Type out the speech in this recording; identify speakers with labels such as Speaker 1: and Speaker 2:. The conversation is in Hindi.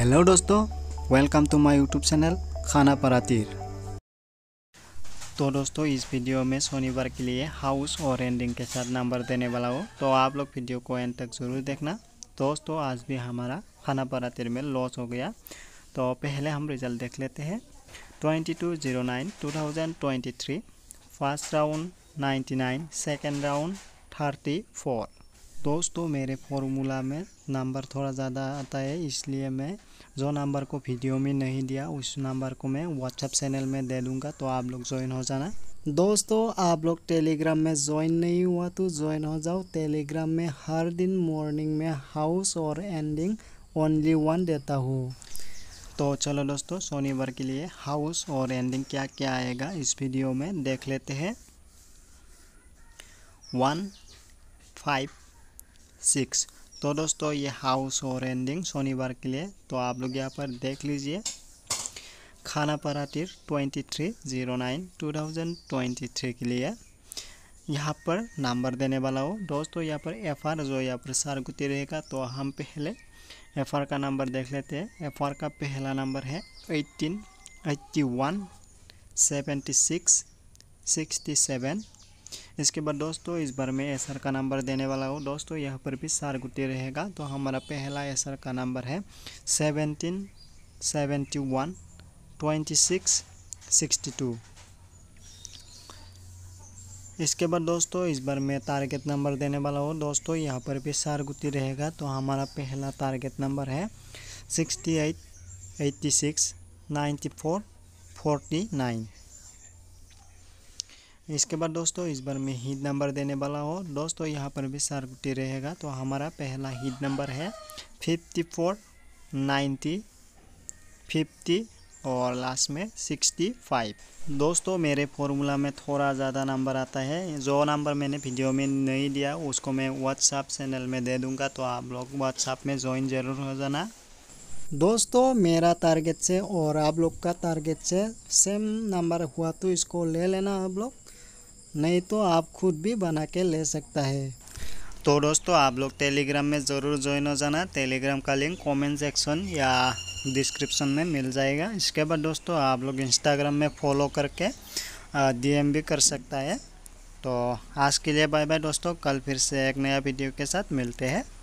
Speaker 1: हेलो दोस्तों welcome to my YouTube channel खाना परातीर तो दोस्तों इस वीडियो में शनिवार के लिए हाउस और एंडिंग के साथ नंबर देने वाला हो तो आप लोग वीडियो को एंड तक ज़रूर देखना दोस्तों आज भी हमारा खाना परातीर में लॉस हो गया तो पहले हम रिजल्ट देख लेते हैं twenty two zero nine two thousand twenty three first round ninety nine second round thirty four दोस्तों मेरे फॉर्मूला में नंबर थोड़ा ज़्यादा आता है इसलिए मैं जो नंबर को वीडियो में नहीं दिया उस नंबर को मैं व्हाट्सएप चैनल में दे दूँगा तो आप लोग ज्वाइन हो जाना दोस्तों आप लोग टेलीग्राम में ज्वाइन नहीं हुआ तो ज्वाइन हो जाओ टेलीग्राम में हर दिन मॉर्निंग में हाउस और एंडिंग ओनली वन देता हूँ तो चलो दोस्तों शनिवार के लिए हाउस और एंडिंग क्या क्या आएगा इस वीडियो में देख लेते हैं वन फाइव सिक्स तो दोस्तों ये हाउस और एंडिंग शनिवार के लिए तो आप लोग यहाँ पर देख लीजिए खाना परातिर twenty three zero nine two thousand twenty three के लिए यहाँ पर नंबर देने वाला हो दोस्तों यहाँ पर एफ आर जो यहाँ पर सारगुती रहेगा तो हम पहले एफ आर का नंबर देख लेते हैं एफ आर का पहला नंबर है eighteen eighty one seventy six sixty seven इसके बाद दोस्तों इस बार मैं एसर का नंबर देने वाला हूँ दोस्तों यहाँ पर भी सार गुटी रहेगा तो हमारा पहला एसर का नंबर है seventeen seventy one twenty six sixty two इसके बाद दोस्तों इस बार मैं टारगेट नंबर देने वाला हूँ दोस्तों यहाँ पर भी सार गुटी रहेगा तो हमारा पहला टारगेट नंबर है sixty eight eighty six ninety four forty nine इसके बाद दोस्तों इस बार मैं हीट नंबर देने वाला हूँ दोस्तों यहाँ पर भी सर्कुटी रहेगा तो हमारा पहला हीट नंबर है फिफ्टी फोर नाइन्टी फिफ्टी और लास्ट में सिक्सटी फाइव दोस्तों मेरे फॉर्मूला में थोड़ा ज़्यादा नंबर आता है जो नंबर मैंने वीडियो में नहीं दिया उसको मैं व्हाट्सएप चैनल में दे दूंगा तो आप लोग व्हाट्सएप में ज्वाइन ज़रूर हो जाना दोस्तों मेरा टारगेट से और आप लोग का टारगेट से सेम नंबर हुआ तो इसको ले लेना आप लोग नहीं तो आप खुद भी बना के ले सकता है तो दोस्तों आप लोग टेलीग्राम में ज़रूर ज्वाइन हो जाना टेलीग्राम का लिंक कमेंट सेक्शन या डिस्क्रिप्शन में मिल जाएगा इसके बाद दोस्तों आप लोग इंस्टाग्राम में फॉलो करके डीएम भी कर सकता है तो आज के लिए बाय बाय दोस्तों कल फिर से एक नया वीडियो के साथ मिलते हैं